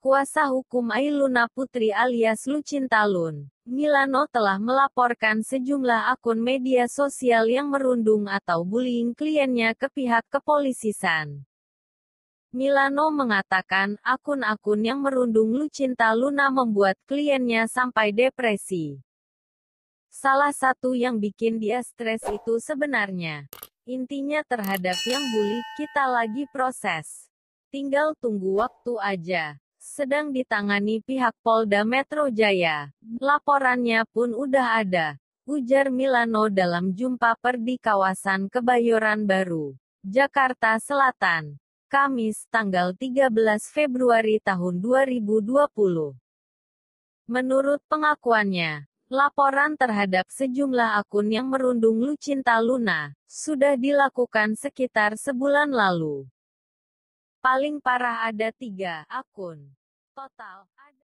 kuasa hukum Ailuna Putri alias Lucinta Lun. Milano telah melaporkan sejumlah akun media sosial yang merundung atau bullying kliennya ke pihak kepolisian. Milano mengatakan, akun-akun yang merundung Lucinta Luna membuat kliennya sampai depresi. Salah satu yang bikin dia stres itu sebenarnya. Intinya terhadap yang bully, kita lagi proses. Tinggal tunggu waktu aja sedang ditangani pihak Polda Metro Jaya. Laporannya pun udah ada, ujar Milano dalam jumpa per di kawasan Kebayoran Baru, Jakarta Selatan. Kamis, tanggal 13 Februari tahun 2020. Menurut pengakuannya, laporan terhadap sejumlah akun yang merundung Lucinta Luna, sudah dilakukan sekitar sebulan lalu. Paling parah ada tiga akun. Total, ada